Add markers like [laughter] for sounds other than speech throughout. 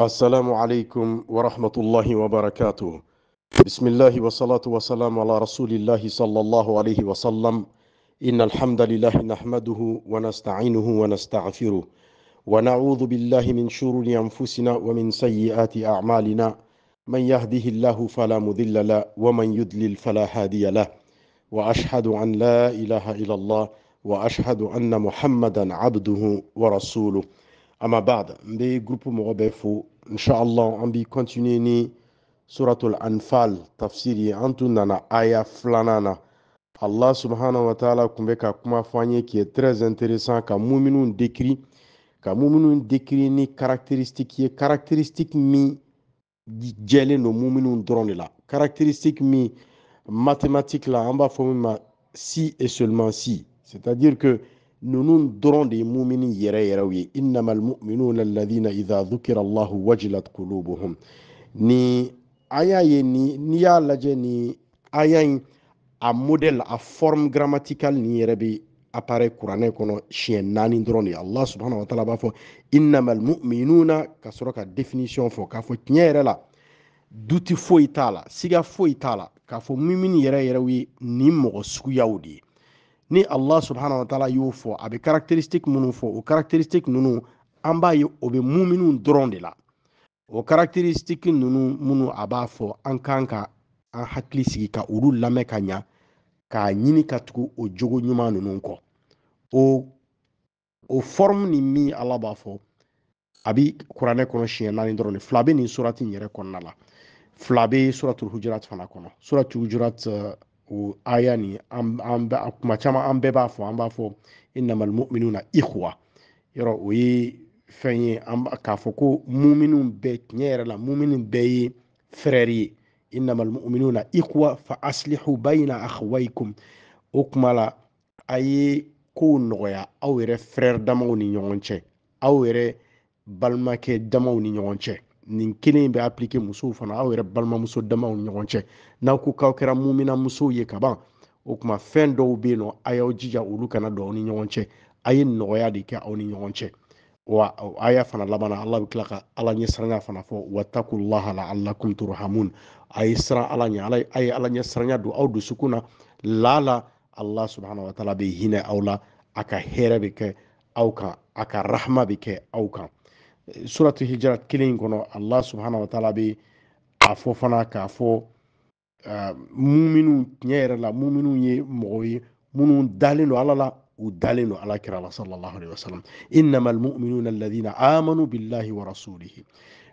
السلام عليكم ورحمة الله وبركاته بسم الله والصلاة والسلام على رسول الله صلى الله عليه وسلم إن الحمد لله نحمده ونستعينه ونستغفره ونعوذ بالله من شرور أنفسنا ومن سيئات أعمالنا من يهده الله فلا مذل له ومن يدلل فلا هادي له وأشهد أن لا إله إلا الله وأشهد أن محمدا عبده ورسوله amabad n bɛ gurupu mɔgɔ bɛɛ fo inshallah an bi continue ni suratul anfal tafsiri ye an nana aya flanana allah subhanahu wa taala tun ka kuma fɔ an très intéressant ka muminu décrit ka muminu décrit ni caractéristique ye caractéristique min jɛlen no muminu drone la caractéristique mi mathématique la en b'a fɔ si et seulement si c'est à dire que ninnu dɔrɔn de ye mumini yɛrɛ yɛrɛw ye innama almuminuna alladhina idha dhukira allahu wajilat qulubuhum ni an y'a ye ni n'i y'a lajɛ ni aya in a modèle a forme grammatical nin yɛrɛ bɛ apare kuranɛ kɔnɔ siɲɛ naani dɔrɔn de allah subhanahu wa taala b'a fɔ innama almuminuna ka sɔrɔ ka definition fɔ k'a fɔ tiɲɛ yɛrɛ la duti foyi t'a la siga foyi t'a la k'a fɔ mumini yɛrɛ yɛrɛw ye nin mɔgɔ suguyaw de ye ni allah subhanahu wa taala y'o fɔ a be karakteristik minnu fɔ o karakteristik nunu an b'a ye o bɛ muminu dɔrɔn de la o caractéristique nunu minnu a b'a fɔ an kan ka an hakili sigi ka olu lamɛn ka ɲa k'a ɲini ka tugu o jogo ɲuman nunu kɔ o o forme ni min ala b'a fɔ a bi kuranɛ kɔnɔ siɲɛ naani dɔrɔn de fila bɛ nin surati yɛrɛ kɔnɔna la fila bɛ suratul hujurat fana kɔnɔ suratul hujurat uh, o aya nin an an kuma caman an bɛɛ b'a fɔ an b'a fɔ innamal mu'minuna ikhwa yɔrɔ o ye fɛn ye k'a fɔ ko muminu bɛɛ tiɲɛ yɛrɛ la muminu bɛɛ ye frère ye innamal mu'minuna ikhwa fa aslihu bayna akhawaykum o kuma la a ye kow nɔgɔya aw yɛrɛ frère damaw ni ɲɔgɔn cɛ aw yɛrɛ balimakɛ damaw ni ɲɔgɔn cɛ nin kelen in bɛ appliquer musow fana aw yɛrɛ balimamuso damaw ni ɲɔgɔn cɛ n'aw ko k'aw kɛra mumina musow ye kaban o kuma fɛn dɔw bɛ yen nɔ a y'aw jija olu kana don aw ni ɲɔgɔn cɛ a ye nɔgɔya de kɛ aw ni ɲɔgɔn cɛ wa a y'a fana laban ala bɛ tila ka ala ɲɛsiranya fana fɔ watakulaha laalakum turhamun a ye siran ala ɲɛ ala a ye ala ɲɛsiranya don aw dusukun na lala ala subahana wa taala bɛ hinɛ aw la a ka hɛrɛ bɛ kɛ aw kan a ka rahama bɛ kɛ aw kan suratu hijarat kelen in kɔnɔ allah subhanahu wa taala bɛ a fɔ fana k'a fɔ uh, muminu tiɲɛ yɛrɛ la muminu ye mɔgɔ ye minnu dalen don ala la u dalen don ala kira la sallallahu alaihi wasallam innama almu'minuna alladhina amanu billahi wa rasulihi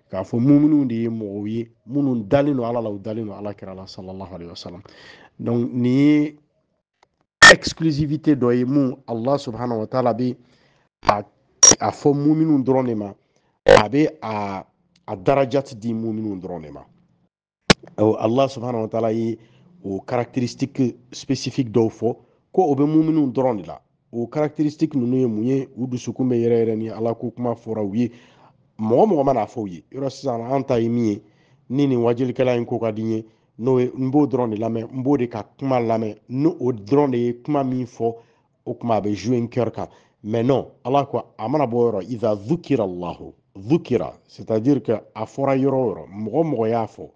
k'a fɔ muminu de ye mɔgɔw ye minnu dalen don ala la u dalen don ala kira la sallallahu alaihi wasallam donc nin ye exclusivité dɔ ye mun allah subhanahu wa taala bɛ a fɔ muminu dɔrɔn de ma a bɛ a a darajati di muminu dɔrɔn de ma allah subhanahu wa taala ye o caractéristique spécifique dɔw fɔ ko o bɛ muminu dɔrɔn de la o caractéristique ninnu ye mun ye u dusukun bɛ yɛrɛ ni ala ko kuma fɔra u ye mɔgɔ mɔgɔ mana fɔ u ye yɔrɔ sisan an ta ye min ye ni nin wajilikɛla in ko ka di n ye n'o ye n b'o dɔrɔn de lamɛn n b'o de ka kuma lamɛn ni o dɔrɔn de ye kuma min fɔ o kuma a bɛ jouer n cœur kan mais non ala ko a mana bɔ yɔrɔ iza zukira allahu dhukira c'est-à-dire que a fɔra yɔrɔ yɔrɔ mɔgɔ mɔgɔ y'a fɔ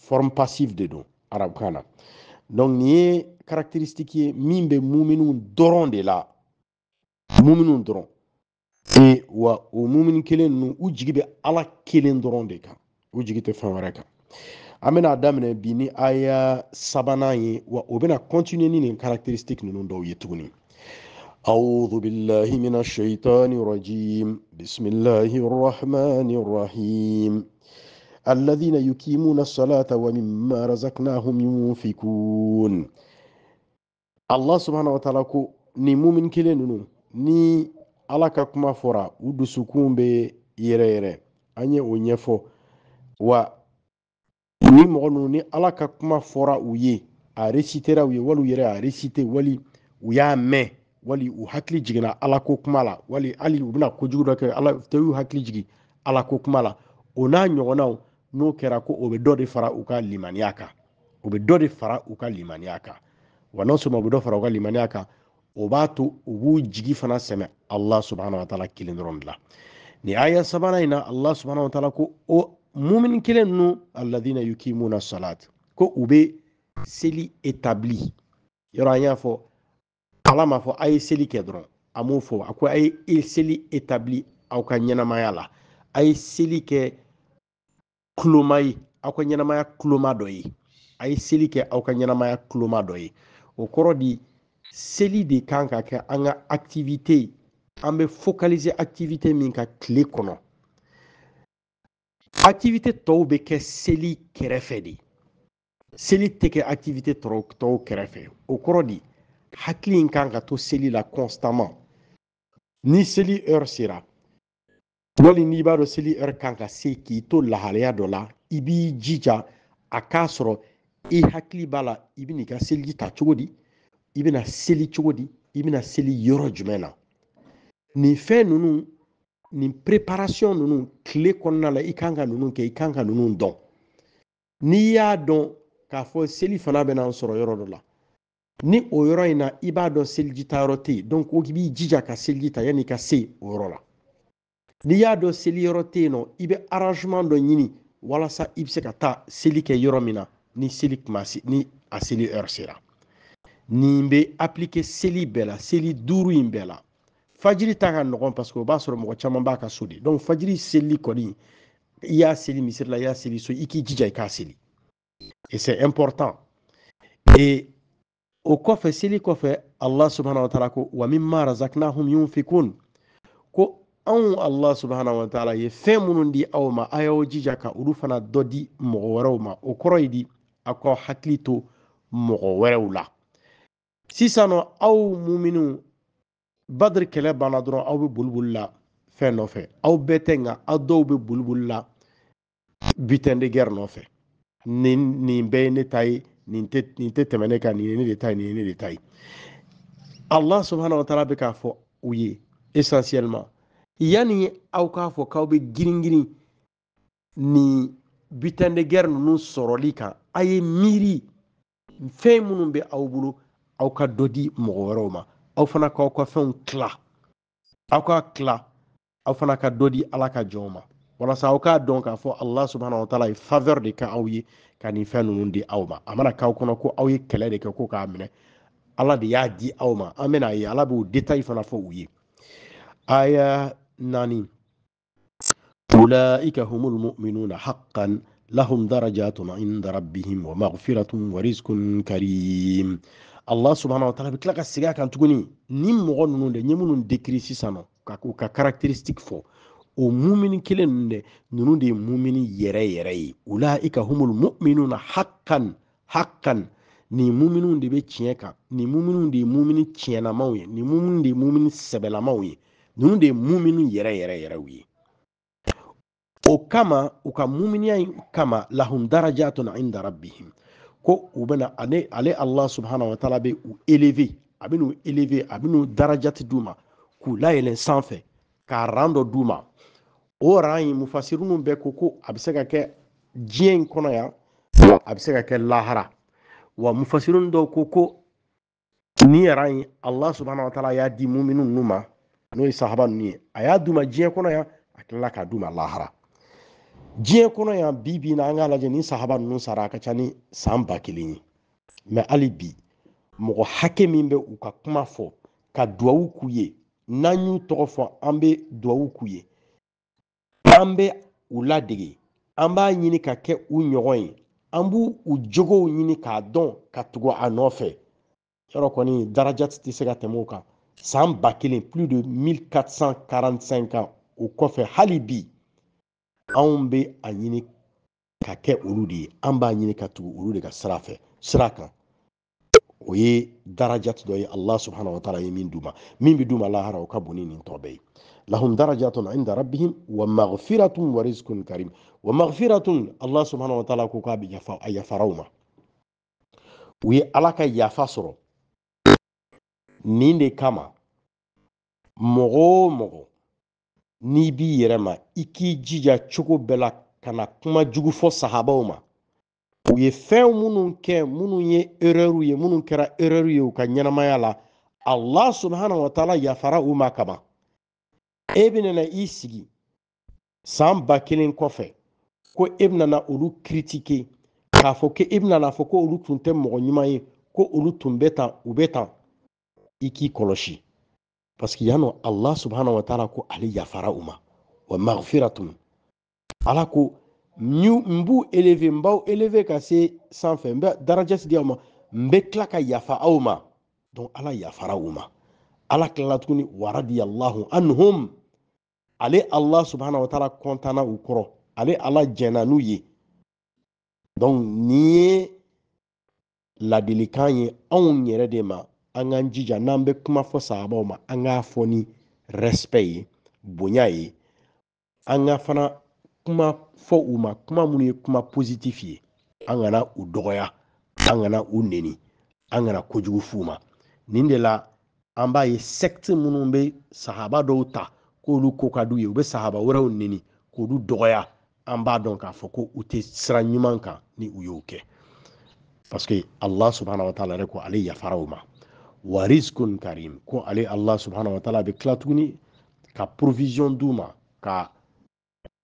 forme passive de don arabukan na donc nin ye caractéristique ye min bɛ muminu dɔrɔn de la muminiw dɔrɔn e wa o mumini kelen ninnu u jigi bɛ ala kelen dɔrɔn de kan u jigi tɛ fɛn wɛrɛ kan an bɛna daminɛ bi ni aya sabanan ye wa o bɛna continuer ni nin caractéristique ninnu dɔw ye tuguni أعوذ بالله من الشيطان الرجيم بسم الله الرحمن الرحيم الذين يقيمون الصلاة ومما رزقناهم ينفقون الله سبحانه وتعالى ni mumin kile nunu ni ala ka kuma fɔra u dusukun bɛ yɛrɛ yɛrɛ an ye o ɲɛfɔ wa ni mɔgɔ ninnu ni ala ka kuma fɔra u ye a resitera u ye wali u yɛrɛ a resite wali u y'a mɛn wali u hakili jiginna ala kuma la wali hali u bɛna kojugu dɔ kɛ ala tɛ y'u hakili jigin ala kuma la o n'a ɲɔgɔnnaw n'o kɛra ko o bɛ dɔ de fara u ka limaniya kan o bɛ dɔ de fara u ka limaniya kan wa n'o sɔrɔ o bɛ dɔ fara u ka limaniya kan o b'a to u b'u jigi fana sɛmɛ allah subhanahu wa taala kelen dɔrɔn de la nin aya sabanan in na allah subhanahu wa taala ko o mumini kelen ninnu alladina yukimuna salat ko u bɛ seli etabli yɔrɔ an y'a fɔ kala ma fɔ a ye seli kɛ dɔrɔn a m'o fɔ a ko a ye seli etabli aw ka ɲɛnamaya la a ye seli kɛ kuloma ye aw ka ɲɛnamaya kuloma dɔ ye a ye seli kɛ aw ka ɲɛnamaya kuloma dɔ ye o kɔrɔ di seli de kan ka kɛ an ka activité an bɛ focaliser activité min ka tile kɔnɔ activité tɔw bɛ kɛ seli kɛrɛfɛ de seli tɛ kɛ activité tɔw kɛrɛfɛ o kɔrɔ di hakili in kan ka to seli la constamment ni seli heure sera wali n'i b'a dɔn seli heure kan ka se k'i to lahalaya dɔ la i b'i jija a k'a sɔrɔ e i hakili b'a la i bɛ n'i ka seli ta cogo di i bɛna seli cogo di i bɛna seli yɔrɔ jumɛn na nin fɛn ninnu nin preparation ninnu tile kɔnɔna la i kan ka ninnu kɛ i kan ka ninnu dɔn n'i y'a dɔn k'a fɔ seli fana bɛna n sɔrɔ yɔrɔ dɔ la ni o yɔrɔ in na i b'a donc o b'i jija ka seliji ta yanni i ka se o yɔrɔ la n'i y'a dɔn seli tɛ arrangement dɔ ɲini walasa i bɛ se ka taa seli kɛ yɔrɔ ni seli kuma se ni a seli heure sera nin bɛ appliquer seli bɛɛ la seli duuru in bɛɛ la fajiri ta ka nɔgɔn parce que o b'a sɔrɔ mɔgɔ caman b'a donc fajiri seli kɔni i y'a seli misiri la i y'a seli so i k'i jija i k'a seli et c'est important et o kɔfɛ seli kɔfɛ allah subhanahu wa taala ko wa mimma razaknahum yunfikun ko anw allah subhanahu wa taala ye fɛn minnu di aw ma a y'aw jija ka olu fana dɔ di mɔgɔ wɛrɛw ma o kɔrɔ ye di a ka hakili to mɔgɔ wɛrɛw la sisan nɔ aw muminiw badiri kɛlɛ banna dɔrɔn aw bɛ boliboli la fɛn nɔfɛ aw bɛɛ tɛ nka aw dɔw bɛ boliboli la butin de guerre nɔfɛ nin nin bɛɛ ye ne ta ye nin tɛ tɛmɛ ne kan nin ye ne de ta ye nin ye ne de ta ye allah subhanahu wa taala bɛ k'a fɔ u ye essentiellement yanni aw k'a fɔ k'aw bɛ girin girin nin butin de guerre ninnu sɔrɔli kan a ye miiri fɛn minnu bɛ aw bolo aw ka dɔ di mɔgɔ wɛrɛw ma aw fana k'aw ka fɛnw tila aw ka tila aw fana ka dɔ di ala ka jɔnw ma walasa aw k'a dɔn k'a fɔ allah subhanahu wa taala ye faveur de kɛ aw ye ka nin fɛn ninnu di aw ma a mana k'aw kɔnɔ ko aw ye kɛlɛ de kɛ ko k'a minɛ ala de y'a di aw ma an bɛna ye ala b'o detayi fana fɔ u ye aya naani ulaika humul mu'minuna haqqan lahum darajatun inda rabbihim wa maghfiratun wa rizqun karim allah subhanahu wa ta'ala bɛ tila ka segin kan tuguni ni mɔgɔ ninnu de ɲe minnu dekiri sisan nɔ ka k'u ka caractéristique fɔ o mumini kelen ninnu dɛ ninnu de ye mumini yɛrɛ yɛrɛ ye ulaika humul mu'minuna hakkan hakkan nin muminiw de bɛ tiɲɛ kan nin muminiw de ye mumini tiɲɛnamaw ye ni muminiw de ye mumini sɛbɛlamaw ye nunu de ye mumini yɛrɛ yɛrɛ yɛrɛw ye o kama u ka muminiya kama lahum darajatun inda rabbihim ko u bɛna ale ale Allah subhanahu wa ta'ala bɛ u élever a bɛ n'u a bɛ darajati duma ma k'u layɛlɛn sanfɛ ka ran dɔ d'u o in mufasirunu bɛ ko ko a bɛ se ka kɛ diɲɛ in kɔnɔ yan a bɛ se ka kɛ lahara wa mufasirunu dɔw ko ko ni yara in allah subhanahu wa taala y'a di muminu ninnu ma n'o ye sahaba ninnu ye a y'a d'u ma diɲɛ kɔnɔ yan a tilala k'a d'u ma lahara diɲɛ kɔnɔ yan bi bi na an k'a lajɛ ni sahaba ninnu sara a ka ca ni san ba kelen ye mɛ hali bi mɔgɔ hakɛ min bɛ u ka kuma fɔ ka duwawu k'u ye n'an y'u tɔgɔ fɔ an bɛ duwawu k'u ye an bɛ u ladege an b'a ɲini ka kɛ u ɲɔgɔn ye an b'u u jogow ɲini k'a dɔn ka tugu a nɔfɛ yɔrɔ kɔni darajati tɛ se ka tɛmɛ o kan san ba kelen plus de 1445 kan o kɔfɛ hali bi anw bɛ a ɲini ka kɛ olu de ye an b'a ɲini ka tugu olu de ka sira fɛ sira kan o ye darajati dɔ ye ala subahana wataala ye min d'u ma min bɛ d'u ma lahara o ka bon ni nin tɔ bɛɛ ye lahum darajatun inda rabbihim wa maghfiratun wa rizqun karim wa maghfiratun allah subhanahu wa ta'ala ku ka bi yafaraw ma u ye ala ka yafa sɔrɔ nin kama mogo mogo n'i b'i yɛrɛ iki jija chuko bela kana kuma jugu fo sahabaw ma u ye fɛn minnu kɛ minnu ye erɛriw ye minnu kɛra erɛriw ye u ka ɲɛnamaya la allah subhanahu wa ta'ala yafara u ma kaban e bɛna na i sigi san ba kelen kɔfɛ ko e bɛna na olu kiritike k'a fɔ ko e bɛna na fɔ ko olu tun tɛ mɔgɔ ɲuman ye ko olu tun bɛ tan u bɛ tan i k'i kɔlɔsi parce que yan nɔ ala subahana wa taala ko ale yafara u ma wa magfira tun ala ko n b'u eleve n b'aw eleve ka se sanfɛ n bɛ daraja di aw ma n bɛ tila ka yafa aw ma donc ala yafara u ma ala tilala tuguni waradiyalahu anhum ale ala subahana wataala kɔntana u kɔrɔ ale ala jɛnna n'u ye donc nin ye ladilikan ye anw yɛrɛ de ma an k'an jija n'an bɛ kuma fɔ sahabaw ma an k'a fɔ ni respect ye bonya ye an ka fana kuma fɔ u ma kuma minnu ye kuma positif ye an kana u dɔgɔya an kana u neni an kana kojugu f'u ma nin de la an b'a ye secte minnu bɛ sahaba dɔw ta k'olu ko ka d'u ye u bɛ sahaba wɛrɛw nini k'olu dɔgɔya an b'a dɔn k'a fɔ ko u tɛ sira ɲuman kan ni u y'o kɛ parce que allah subhanahu wa taala yɛrɛ ko ale yafara o ma wa rizqun karim ko ale allah subhanahu wa taala bɛ tila tuguni ka provision d'u ma ka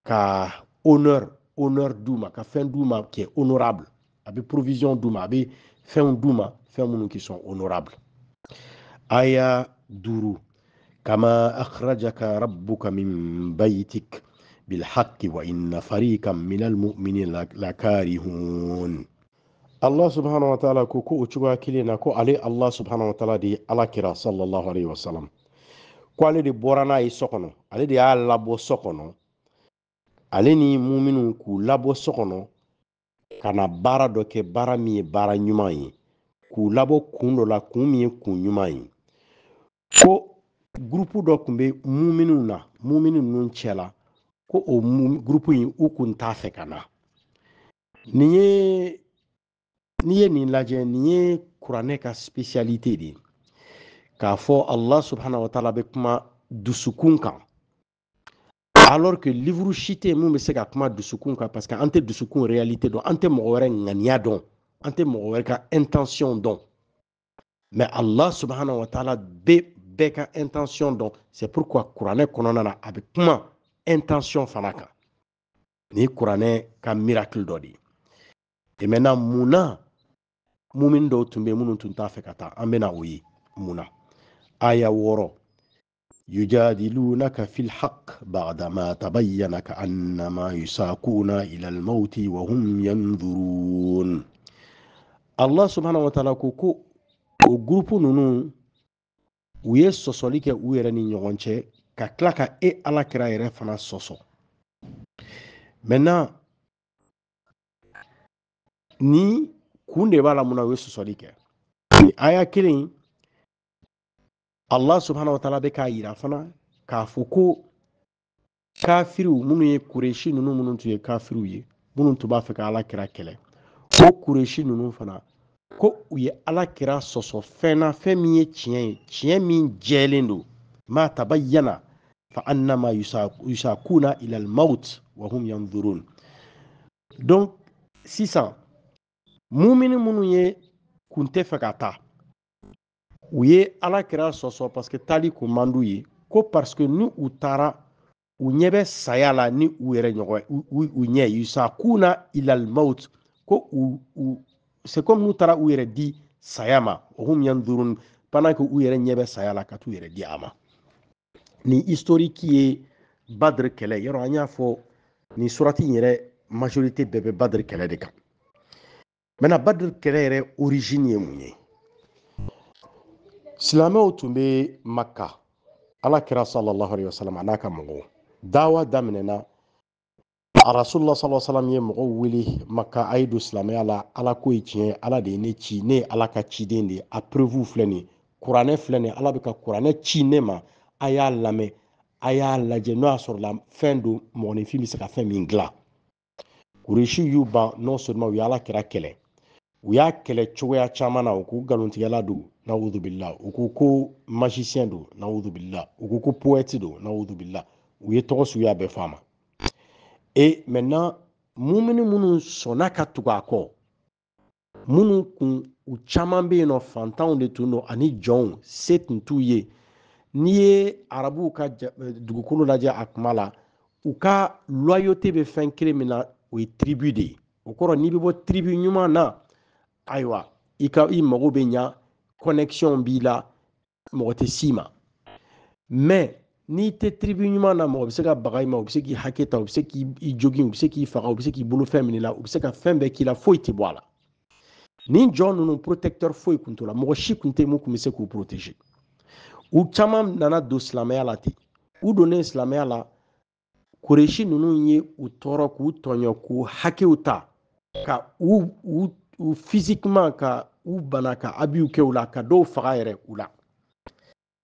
ka honneur honneur d'u ma ka fɛn d'u ma qui est honorable a bɛ provision d'u ma a bɛ fɛnw d'u ma fɛn minnu qui sont honorable aya duuru kama akhrajaka rabbuka min baitik bilhaqi wa inna fariqan minal lakarihun allah subhanahu wa taala ko ko o na ko ale allah subhanahu wa taala de ye ala kira sallallahu alaihi wasallam ko ale de bɔra ye sokono ale de y'a labɔ so ale ni muminu k'u labɔ sokono kana baara dɔ kɛ baara min ye baara ɲuman ye k'u labɔ kuun dɔ la kuun min ye kuun ɲuman ye ko gurupu dɔ tun bɛ muminiw na mumini ninnu cɛla ko o gurupu in u kun t'a fɛ ka na nin ye n'i ye nin lajɛ nin ye kuranɛ ka spécialité de k'a fɔ Allah subahana wa taala bɛ kuma dusukun kan alors que livre si tɛ mun bɛ se ka kuma dusukun kan parce que an tɛ dusukun réalité dɔn an tɛ mɔgɔ wɛrɛ ŋaniya dɔn an tɛ mɔgɔ wɛrɛ ka intention dɔn mais Allah subahana wa taala bɛ Beka intention dɔn c'est pourquoi kuranɛ kɔnɔna na a bɛ kuma intention fanaka ni kuranɛ ka miracle dodi. et maintenant munna mumin dɔw tun Mouna, minnu tun t'a fɛ ka taa aya yujadilunaka fil haq ba'dama tabayyana ka annama yusakuna ila al mauti wa hum Allah subhanahu wa ta'ala ko ko o groupe nunu u ye sɔsɔli kɛ u yɛrɛ ni ɲɔgɔn cɛ ka tila ka e ala kira yɛrɛ fana sɔsɔ maintenant ni kun de b'a la mun na u ye sɔsɔli kɛ ni aya kelen allah subhanahu wa taala bɛ k'a yira fana k'a fɔ ko kafiriw minnu ye kuresi ninnu minnu tun ye kafiriw ye minnu tun b'a fɛ ka ala kira kɛlɛ o kuresi ninnu fana ko u ye ala kira sɔsɔ fɛn na fɛn min ye tiɲɛ ye tiɲɛ min jɛlen do ma tabayyana fa annama yusakuna ila almaut wa hum yanzurun donc sisan mumini minnu ye kun tɛ fɛ ka taa u ye ala kira sɔsɔ parce tali taali kun man d'u ye ko parce ni u taara u ɲɛ bɛ saya la ni u yɛrɛ ɲɔgɔn u ɲɛ yusakuna ila almaut ko u c'est comme n'u taara u yɛrɛ di saya ma hum yanzurun pendant que u yɛrɛ ɲɛ bɛ saya la ka t'u yɛrɛ di a ma nin historiki ye badr kɛlɛ yɔrɔ an y'a fɔ surati in yɛrɛ majorité bɛɛ bɛ badr kɛlɛ de kan maintenant origine ye mun ye silamɛw tun maka ala kɛra sallallahu alaihi wasallam a n'a ka dawa daminɛna a rasulila sala salam ye mɔgɔw wele maka a ye don silamɛya la ala ko ye tiɲɛ ala de ye ne ci ne ye ala ka ciden de ye a perevuw filɛ nin kuranɛ filɛ nin ala bɛ ka kuranɛ ci ne ma a y'a lamɛn a y'a lajɛ n'o y'a sɔrɔla fɛn don mɔgɔninfin bɛ se ka fɛn min dilan kuresi y'u ban n'o sɔrɔma u y'ala kɛra kɛlɛ u y'a kɛlɛ cogoya caman na u k'u galontigɛla don n'awudubila u ko ko masisiyɛn don n'awudubila u ko ko poɛti don n'awudubila u ye tɔgɔ suguya bɛɛ faama Et maintenant, mumuni minnu sɔnna ka tugu a kɔ minnu kun u caman be yen nɔ fantanw de tun do ani jɔnw se tun t'u ye n'i ye arabuw ka dugukolo lajɛ a kuma la u ka loyauté bɛ fɛn kelen min na o ye tribu de ye o kɔrɔ n'i be bɔ tribu ɲuman na ayiwa i ka i mago be ɲa connexion b'i la mɔgɔ tɛ s'i ma mais n'i tɛ tribu ɲuman na mɔgɔ bɛ se ka baga i ma u bɛ se k'i hakɛ ta u bɛ se k'i jogin u bɛ se k'i faga u bɛ se k'i bolo fɛn minɛ i la u bɛ se ka fɛn bɛɛ k'i la foyi tɛ bɔ a la nin jɔn ninnu protecteur foyi tun t'o la mɔgɔ si tun tɛ mun tun bɛ se k'u protéger u caman nana don silamɛya la ten u donnen silamɛya la koresi ninnu ye u tɔɔrɔ k'u tɔɲɔ k'u hakɛw ta ka u u u physiquement ka u bana ka abiw kɛ u la ka dɔw faga yɛrɛ u la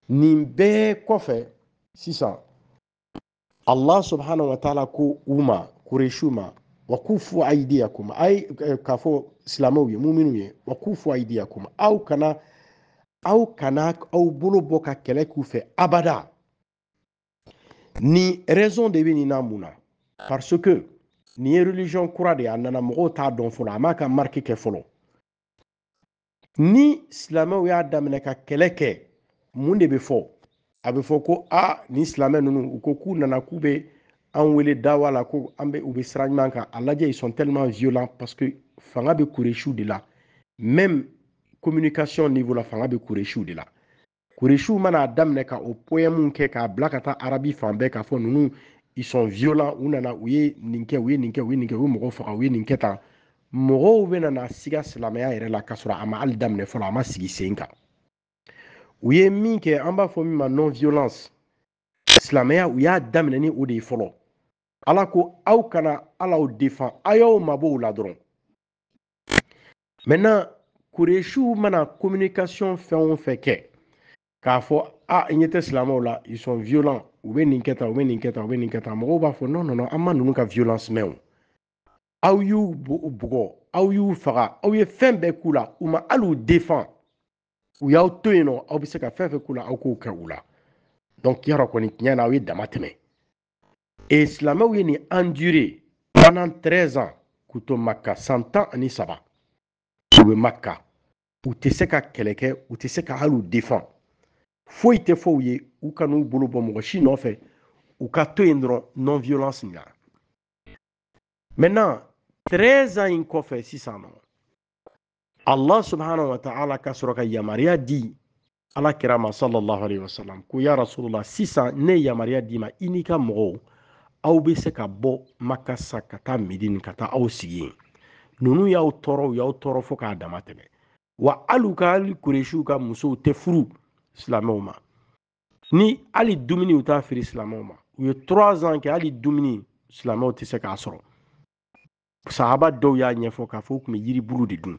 nin bɛɛ kɔfɛ sisan allah subhanahu wa taala ko uma ma wakufu wa aidiyakum ay eh, kafo fɔ ye muminu ye wakufu aidiyakum aw kana aw kana aw bolo bɔ ka kɛlɛ k'u fɛ abada ni raison de bɛ nina na mun na parce que ni ye religion kura de a nana mɔgɔw t'a dɔn fɔlɔ a m'a ka marque kɛ fɔlɔ ni silamɛw y'a daminɛ ka kɛlɛ kɛ mun de bɛ fɔ a bɛ fɔ ko a nin silamɛ ninnu u ko k'u nana k'u bɛ an wele dawa la ko an bɛ u bɛ sira ɲuman kan a lajɛ ils sont tellement violents parce que fanga bɛ kuresiw de la même communication niveau la fanga bɛ kuresiw de la kuresiw mana daminɛ ka o poème kɛ k'a bila ka taa arabi fan bɛɛ k'a fɔ ninnu ils sont violents u nana u ye nin kɛ u ye nin kɛ u ye nin kɛ u ye mɔgɔw faga u ye nin kɛ tan mɔgɔw bɛ nana siga silamɛya yɛrɛ la k'a sɔrɔ a ma hali daminɛ fɔlɔ a ma sigi sen kan u minke je suis non violence Islamia y'a daminɛ ni o de ye ala ko kana defan ayo mabo mabɔw la maintenant je mana communication fait-on k'a a ils sont violents ou bien inquiète, ou bien inquiète, ou bien inquiète, Mais non non non violence même. aw y'u faga ma u y'aw to yen nɔ aw bɛ se ka fɛn fɛn k'u la aw k'o kɛ u la donc yarɔ kɔni tiɲɛ na aw ye dama tɛmɛ et silamɛw ye nin enduré pendant 13 ans k'u to maka san tan ani saba u bɛ maka u tɛ se ka kɛlɛ kɛ u tɛ se ka hali u défend foyi tɛ fɔ u ye u ka n'u bolo bɔ mɔgɔ si nɔfɛ u ka to yen dɔrɔn non violence la maintenant 13 ans in kɔfɛ sisan nɔ allah subhanahu wa taala ka sɔrɔ ka yamariya di ala kira ma sallallahu alaihi wasallam ko ya rasulullah sisan ne yamariya di ma i n'i ka mɔgɔw aw bɛ se ka bɔ makasa sa ka taa midini ka taa aw sigi nunu ninnu y'aw tɔɔrɔ u y'aw tɔɔrɔ fo k'a dama tɛmɛ wa hali ka hali kuresiw ka musow tɛ furu silamɛw ma ni hali dumuni u t'a feere silamɛw ma u ye trois ans kɛ hali dumuni silamɛw tɛ se k'a sɔrɔ sahaba dɔw y'a ɲɛfɔ k'a fɔ u tun bɛ yiribulu de dun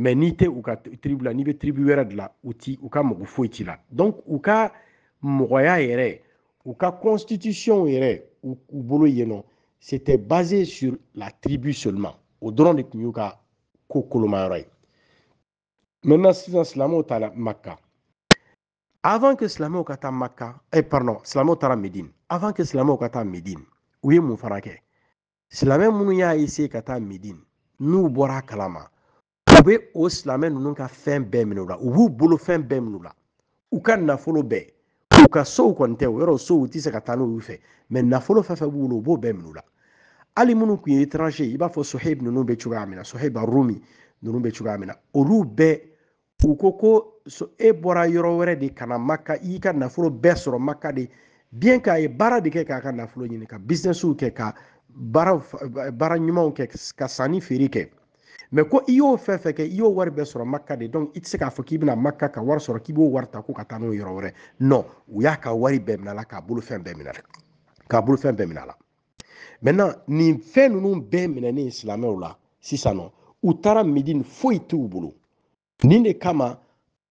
Mais n'i te ou ka tribu la n'i be tribu wɛrɛ dilan u ti u ka la donc u ka mɔgɔya yɛrɛ ka constitution yɛrɛ u, c'était basé sur la tribu seulement o dɔrɔn de tun y'u ka ko kolomayɔrɔ ye maintenant sisan la maka avant que silamɛw ka taa maka eh, pardon silamɛw taara medine avant que silamɛw ka taa medine u ye mun fana kɛ silamɛ minnu y'a medine n'u bɔra kalama u bɛ o silamɛ ninnu ka fɛn bɛɛ minɛ u la u b'u bolo fɛn bɛɛ minɛ u la u ka nafolo bɛɛ u ka sow kɔni tɛ o yɔrɔ sow tɛ se ka taa n'olu fɛ mɛ nafolo fɛn fɛn b'u bolo u b'o bɛɛ minɛ u la hali minnu tun ye étranger i b'a fɔ sohib ninnu bɛ cogoya min na sohib arumi ninnu bɛ cogoya min na olu bɛɛ u ko ko so e bɔra yɔrɔ wɛrɛ de ka na maka i ka nafolo bɛɛ sɔrɔ maka de bien k'a ye baara de kɛ k'a ka nafolo ɲini ka business kɛ ka baara ɲumanw kɛ ka sanni feere kɛ mɛ ko i y'o fɛn fɛn kɛ i y'o wari bɛɛ sɔrɔ maka de donc i tɛ se k'a fɔ k'i bɛna maka ka wari sɔrɔ k'i b'o wari ta ko ka taa n'o yɔrɔ wɛrɛ non u y'a ka wari bɛɛ minɛ a la k'a bolofɛn bɛɛ minɛ k'a bolofɛn bɛɛ minɛ a la maintenant nin fɛn ninnu bɛɛ minɛnen silamɛw la sisan nɔ u taara midini foyi t'u bolo nin de kama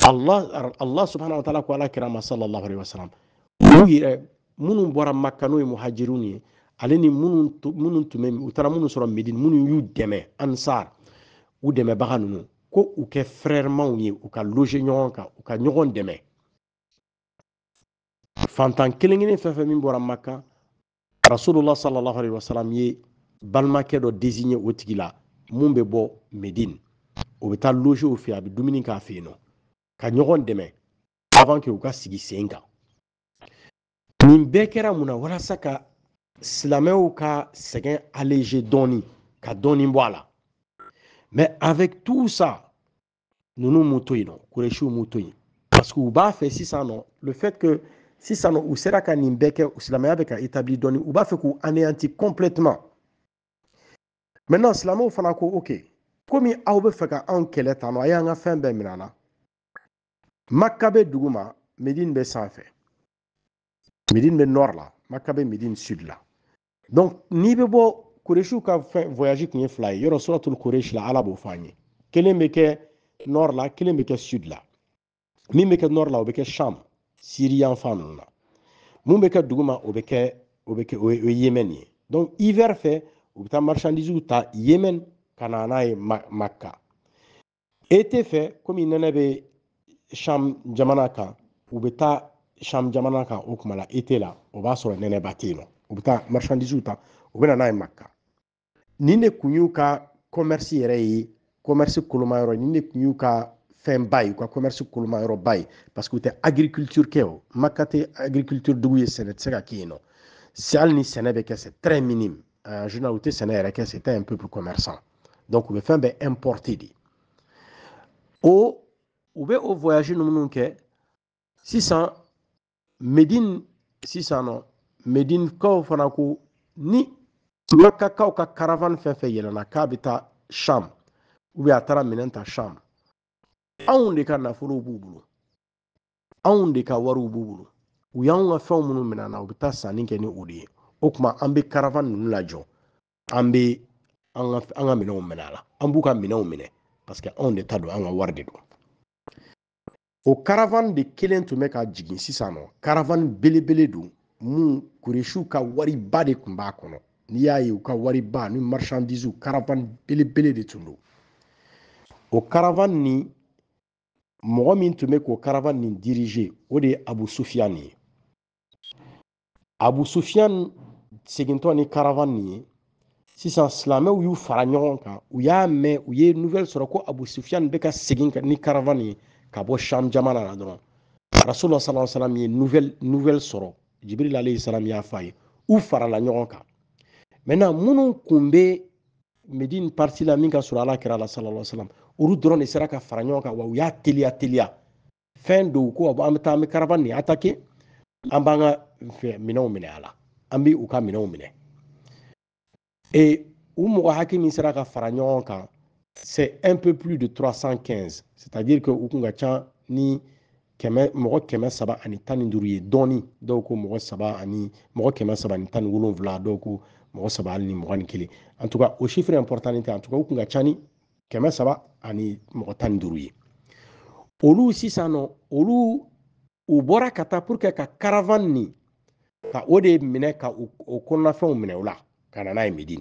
allah allah subhanahu wa taala ko alakira ma sallallahu alaihi wasallam u yɛrɛ minnu bɔra maka n'o ye muhajirun ye ale ni minnu tun bɛ u taara minnu sɔrɔ midini minnu y'u dɛmɛ ansar u dɛmɛbaga ninnu ko u kɛ frɛrɛmaw ye u ka loge ɲɔgɔn kan u ka ɲɔgɔn dɛmɛ fantan kelen kelen min bɔra maka rasulula salallahu alaihi wasalam ye balimakɛ dɔ désigné o tigi la mun bɛ bɔ medine o bɛ taa logew fɛ a bɛ dumuni k'a fɛ yen nɔ ka ɲɔgɔn dɛmɛ avant que u ka sigi sen kan nin bɛɛ kɛra mun na walasa ka silamɛw ka sɛgɛn aleze dɔɔni ka dɔɔni bɔ a la Mais avec tout ça, nous nous ino, kureshi moto Parce que va fait si ça le fait que si ça ou sera qu'un imbeke, ou silamaya avec un établi donné, uba fait qu'on anéantit complètement. Maintenant, silamaya fana ko, ok, komi aw be fɛ ka anw a y'an ka fɛn bɛɛ minɛ an na makka bɛ ma medine be sanfɛ medine bɛ nord la makka bɛ medine sud la donc n'i bɛ Kuresiw ka fɛn voyage kun ye fila ye yɔrɔ suratul Kuresi la Ala b'o fɔ an ye kelen bɛ kɛ nord la kelen bɛ kɛ sud la min bɛ kɛ nord la o bɛ kɛ Sham Siri yanfan ninnu na mun bɛ kɛ dugu ma o bɛ kɛ o bɛ kɛ o ye Yémen ye donc hiver fɛ u bɛ taa marchandises ta Yémen ka na n'a ye Maka été fɛ komi nɛnɛ bɛ Sham jamana kan u bɛ taa Sham jamana kan o tuma na été la o b'a sɔrɔ nɛnɛba tɛ yen nɔ u bɛ taa marchandises ta u bɛ na n'a ye Maka nin de kun y'u ka commerce yɛrɛ ye commerce kolomayɔrɔ nin de kun y'u ka fɛnba ye u ka commerce kolomayɔrɔba ye parce que u agriculture kɛ o maka agriculture dugu ye sɛnɛ tɛ se ka kɛ yen nɔ hali ni sɛnɛ bɛ kɛ c'est très minime en euh, général u tɛ sɛnɛ yɛrɛ kɛ c'est un peuple commerçant donc u bɛ fɛn bɛɛ importer de o u bɛ o voyage ninnu kɛ sisan medine sisan nɔ medinekaw fana ko ni Makkakaw ka caravane fɛn fɛn yɛlɛnna k'a bɛ taa Sham ou bien a taara minɛn ta Sham anw de ka nafolow b'u bolo anw de ka wariw b'u bolo u y'anw ka fɛnw minnu minɛ an na u bɛ taa sanni kɛ ni o de ye o tuma an bɛ caravane ninnu lajɔ an bɛ an ka an ka minɛnw minɛ a la an b'u ka minɛnw minɛ parce que anw de ta don an ka wari de don o caravane de kelen tun bɛ ka jigin sisan nɔ caravane belebele don mun Kuresiw ka wariba de tun b'a kɔnɔ n'i y'a ye u ka wariba ni marisandiziw de tun o caravane ni, mɔgɔ min tun bɛ k'o de ye abu sufiyan nin ye abu ni karavan nin ye sisan ou y'u fara ɲɔgɔn kan u y'a mɛn u ye nouvelle sɔrɔ ko abu sufiyan bɛ ka segin ni caravane ye ka bɔ sham jamana na dɔrɔn rasulila sala salam ye nufɛli sɔrɔ jibril alayhi salam y'a a ye u maintenant minnu kun bɛ medine parti la min ka surun ala kira la sallallahu alaihi wasallam olu dɔrɔn de sera ka fara ɲɔgɔn kan wa u y'a teliya teliya fɛn dɔw ko an bɛ taa an bɛ karaban nin attaquer an b'an ka minɛnw minɛ a la an bɛ u ka minɛnw minɛ et u mɔgɔ hakɛ min sera ka fara ɲɔgɔn kan c'est un peu plus de 315 c'est-à-dire que u kun ka ca ni kɛmɛ mɔgɔ kɛmɛ saba ani tan ni duuru ye dɔɔni dɔw ko mɔgɔ saba ani mɔgɔ kɛmɛ saba ani tan ni wolonwula dɔw ko mɔgɔ saba hali ni mɔgɔ ni kelen en tout cas o chiffre important tɛ en tout cas u kun ka ca ni kɛmɛ saba ani mɔgɔ tan ni duuru ye olu sisan nɔ olu u bɔra ka taa pour que ka caravan ni ka o de minɛ ka o kɔnɔnafɛnw minɛ o la ka na n'a ye midi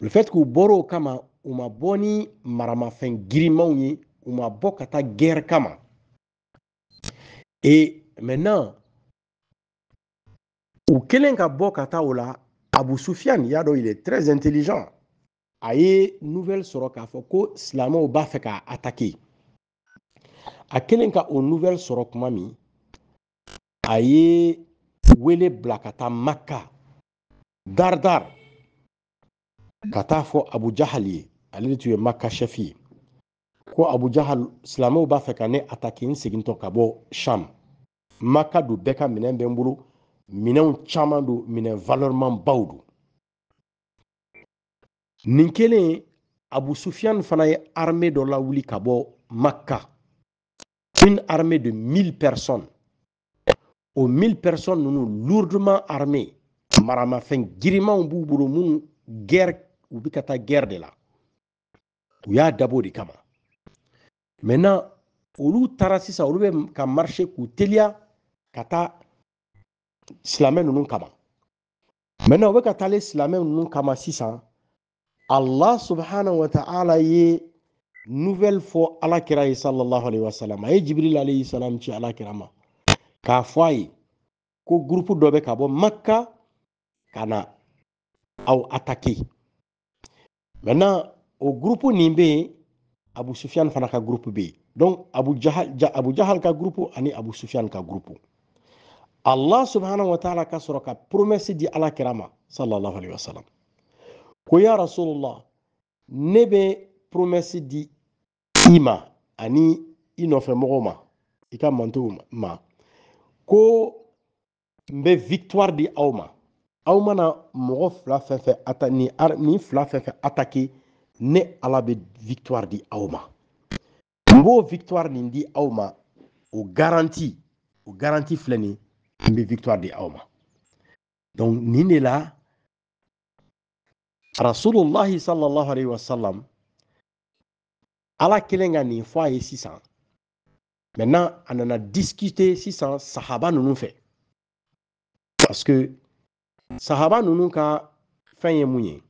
le fait k'u o kama u ma bɔ ni maramafɛn girimanw ye u ma bɔ ka taa guerre kama et maintenant U kelen ka bɔ ka taa o la Abu Sufiyani y'a dɔn il est très intelligent a ye nouvelle sɔrɔ k'a fɔ ko silamɛw b'a fɛ k'a atake a kelen ka o nouvelle sɔrɔ kuma min a ye wele bila ka taa Maka Dardar ka taa fɔ abujahal ye ale de tun ye Maka chef ye ko Abu Jahal silamɛw b'a fɛ ka ne atake n segintɔ ka bɔ Sham Maka dun bɛɛ ka minɛn bɛ n bolo Minɛnw caman don minɛn nin kelen abu fana maka une armée de 1000 personnes Aux 1000 personnes nous lourdement armées maramafɛn girimanw b'u bolo minnu guerre u guerre de la y'a dabɔ kama maintenant olu taara ka silamɛ ninnu kama maintenant u bɛ ka taale silamɛ ninnu kama sisan allah subhanahu wa ta'ala ye nouvelle fɔ alakira ye sallallahu alaihi wasallam a ye jibril alayhi salam ci alakira ma k'a fɔ a ye ko gurupu dɔ bɛ ka bɔ makka ka na aw attaquer maintenant o gurupu nin bɛ yen abu sufyan fana ka gurupu bɛ yen donc abu jahal, ja, abu jahal ka gurupu ani abu sufyan ka gurupu allah subhanahu wa taala ka sɔrɔ ka promɛsi di ala kira ma sallallahu alaihi wasalam ko ya rasulullah ne bɛ promɛsi di i ma ani i nɔfɛ mɔgɔw ma i ka mantow ma ko n bɛ victoire di aw ma aw mana mɔgɔ fila fɛn fɛn ata ni ni fila fɛn fɛn ne ala bɛ victoire di aw ma n b'o victoire nin di aw ma o garanti o garanti filɛ nin une victoire de Aouma. Donc, Ninela, Rasulullah sallallahu alayhi wa sallam, Allah Kelenga ni fois et 600. Maintenant, on en a discuté 600, Sahaba nous nous fait. Parce que Sahaba nous nous fait un mouillé.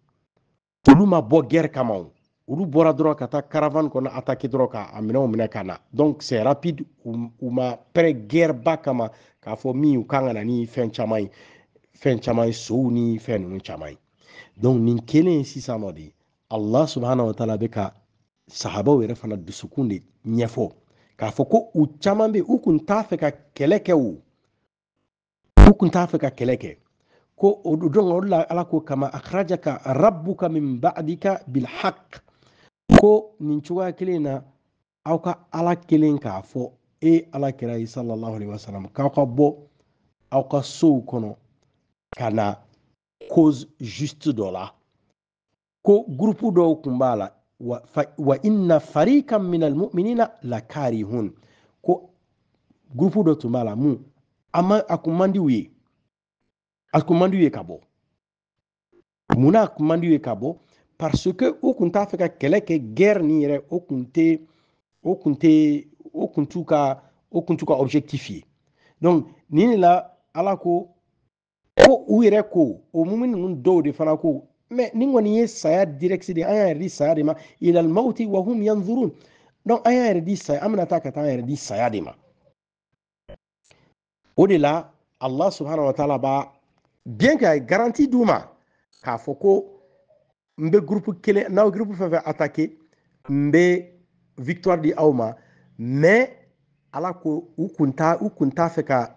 Pour nous, ma guerre, comment olu bɔra dɔrɔn ka taa karavan kɔnɔ ataki dɔrɔn k'a minɛw minɛ ka na donc c'est rapide u ma pɛrɛ guerreba kama k'a fɔ min u kan ka na ni fɛn caman ye fɛn caman ye sow ni fɛn ninnu caman ye donc nin kelen ye sisan nɔ de allah subhanahu wa taala bɛ ka sahabaw yɛrɛ fana dusukun de ɲɛfɔ k'a fɔ ko u caman be u kun t'a fɛ ka kɛlɛ kɛ o u kun t'a fɛ ka kɛlɛ kɛ ko o don o de la ala ko kama akhrajaka rabbuka min ba'dika bil haqq ko nin cogoya kelen na aw ka ala kelen k'a fɔ e ala kɛra ye salalahu alehi wasalam k'aw ka bɔ aw ka sow kɔnɔ ka na cause juste dɔ la ko gurupu dɔw kun b'a la wa, inna farikan min almuminina la karihun ko gurupu dɔ tun b'a la mun a kun man diw ye a kun man diw ye ka bɔ munna a kun man diw ye ka bɔ parce que aucun kun t'a fɛ ka kɛlɛ kɛ guerre nin yɛrɛ o kun tɛ o kun tɛ objectif donc nin de la ala ko o mumin ninnu de fana mais nin kɔni ye saya de an y'a yɛrɛ di saya de ilal mauti wa hum yanzurun donc an y'a yɛrɛ di saya an bɛna taa ka di la allah subhanahu wa taala b'a bien que a ye k'a n bɛ gurupu kelen n'aw gurupu fɛn fɛn n bɛ victoire di aw ma mais ala ko u kun t'a u kun t'a fɛ ka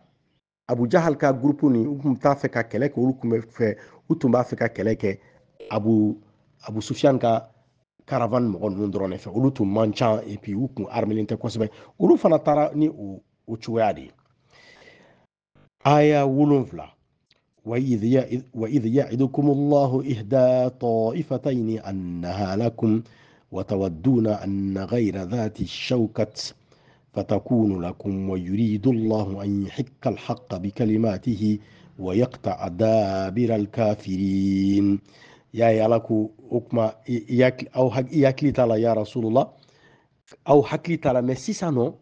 abu jahal ka groupe nin u kun t'a fɛ ka kɛlɛ kɛ olu kun bɛ fɛ u tun b'a fɛ ka kɛlɛ kɛ abu abu sufyan ka karavan mɔgɔ ninnu dɔrɔn de fɛ olu tun man ca et puis u kun armelen tɛ kosɛbɛ olu fana taara ni o o cogoya de ye aya wolonfila وإذ, يعدكم الله إهدى طائفتين أنها لكم وتودون أن غير ذات الشوكة فتكون لكم ويريد الله أن يحق الحق بكلماته ويقطع دابر الكافرين يا يالكو أكما أو حق ياكلي تلا يا رسول الله أو حكلي تلا ميسي سانو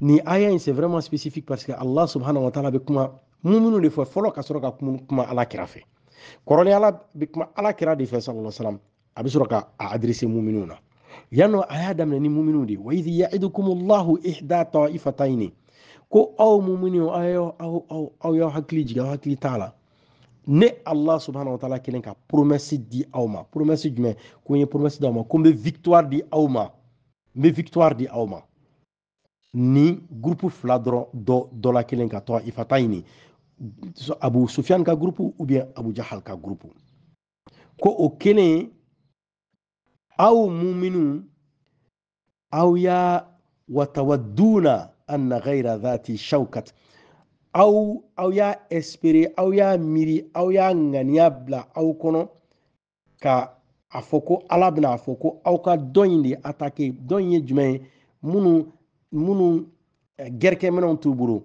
ni aya in c'est vraiment spécifique parce que Allah subhanahu wa ta'ala be kuma mumunu de fɔ fɔlɔ ka sɔrɔ ka kuma ala kira fɛ kɔrɔlen ala bi kuma ala kira de fɛ sallallahu alaihi wasallam a bɛ sɔrɔ ka a adrese muminu na yannɔ a y'a daminɛ ni muminu de wa idhi ya'idukumullahu ihda ta'ifataini ko aw muminu aw aw aw aw y'aw hakili jigin aw hakili t'a la ne allah subhanahu wa ta'ala kelen ka promesse di aw ma promesse jumɛn ko n ye promesse d'aw ma ko n bɛ victoire di aw ma n bɛ victoire di aw ma ni groupe fila dɔrɔn dɔ dɔ la kelen ka tɔ ifata ɲini Abu Sufyan ka groupe ou bien Abu Jahal ka groupe ko o kelen au muminu au ya watawadduna anna ghaira dhati shaukat aw aw y'a espere aw y'a miiri aw y'a ŋaniya bla aw kɔnɔ ka a fɔ ko ala bɛna a ko aw ka dɔ in de atake dɔ in ye jumɛn ye minnu minnu eh, gɛrɛkɛminɛw t'u bolo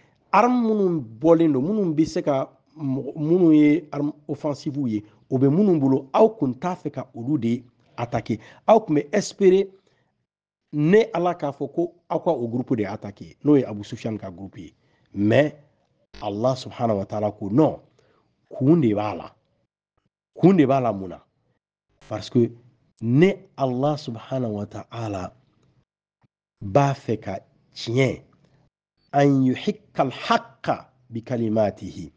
arme minnu bɔlen don minnu bɛ se ka minnu ye arme offensive ye o bɛ minnu bolo aw kun t'a fɛ ka olu de attaquer aw kun bɛ espérer ne ala k'a fɔ ko aw ka o groupe de attaquer n'o ye Abu Sufyan ka groupe ye mais Allah subhanahu wa ta'ala ko non kun de b'a la kun de b'a la mun na parce que ne Allah subhanahu wa ta'ala b'a fɛ ka tiɲɛ أن يحق الحق بكلماته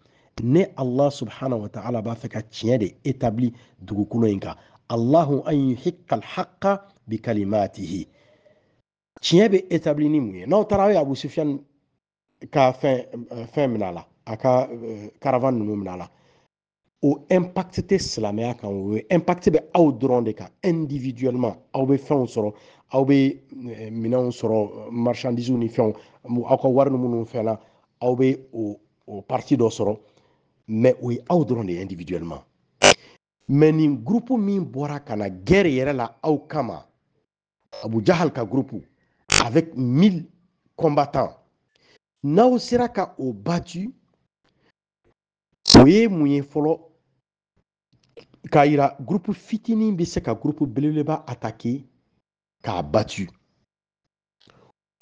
ن الله سبحانه وتعالى بافك تشيني دي اتابلي دوكونو انكا الله أن يحق الحق بكلماته تشيني بي اتابلي نيموي نو تراوي أبو سفيان كا فين فين منالا أكا آه، كارافان نمو منالا او امباكت تي سلاميا كان او امباكت بي او دروندكا انديفيدوالمان او بي فين سرو aw be eh, minɛnw sɔrɔ marchandises ni fɛnw aw ka wari minnu fɛla aw bɛ o parti dɔ sɔrɔ mais o ye aw dɔrɔn de ye individuellement mais nin groupe min bɔra ka na guerre yɛrɛ la aw kama Abu ka groupe avec 1000 combattants n'aw sera ka o battu o ye mun ye fɔlɔ k'a yira groupe fitinin bɛ se ka groupe belebeleba atake k'a battu.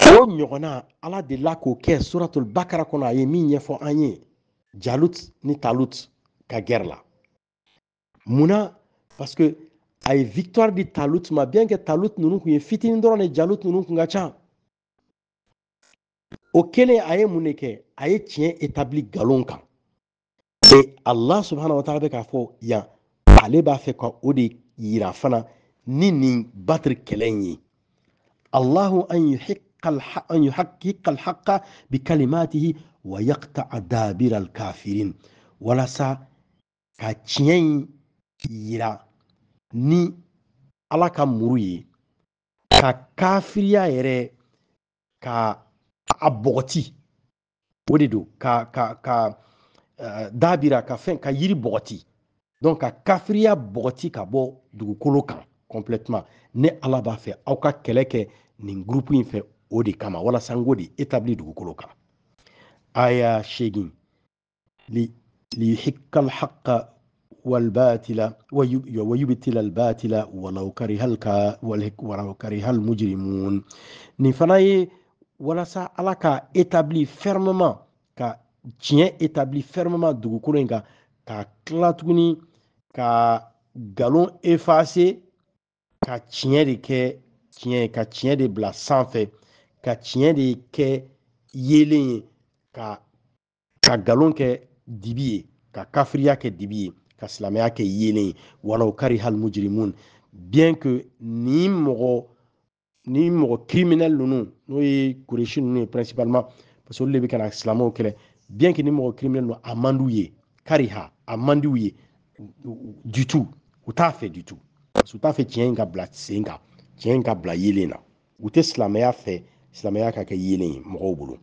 Hein? o ɲɔgɔnna ala delila k'o suratul bakara qu'on a mis min jalut ni talut ka guerre là. mouna parce que a victoire de talut ma bien que talut nous nous ye fitin et et jalut nous nous o kele aye muneke, aye a établi galonka et allah subhanahu wa taala ya k'a ale b'a fe de yira fana nini batri kɛlɛ in ye allahu an yuhaqiqa alhaqa bikalimatihi wa yaqtaa dabira alkafirin walasa ka tiɲɛ in yira ni ala ka muru ye ka kafiriya yɛrɛ ka a bɔgɔti o de do ka ka ka dabira ka fɛn ka yiri bɔgɔti donc ka kafiriya bɔgɔti ka bɔ dugukolo kan complètement ne ala b'a fɛ aw ka kɛlɛ kɛ nin gurupu in fɛ o de kama walasa n ko de établi dugukolo kan aya seegin liyuhika alhaqa walbatila wayubtila albatila walau kariha almujrimun nin fana ye walasa ala ka établi fermement ka tiɲɛ établi fermement dugukolo yi kan ka tila tuguni ka galon effacer ka tiɲɛ de kɛ tiɲɛ ye ka tiɲɛ de bila sanfɛ ka tiɲɛ de kɛ yelen ka ka galon kɛ dibi ye ka kafiriya kɛ dibi ye ka silamɛya kɛ yeelen ye walaw kari mujrimun bien que ni mɔgɔ ni mɔgɔ criminel nous nous ye kuresi ninnu principalement parce que olu de bien que ni mɔgɔ criminel ninnu a man d'u kariha d'u tout u fait du tout parce que t'as fait tiens qu'à bla tiens qu'à tiens qu'à bla yélé na ou t'es la meilleure fait c'est la meilleure qu'à que yélé mon boulot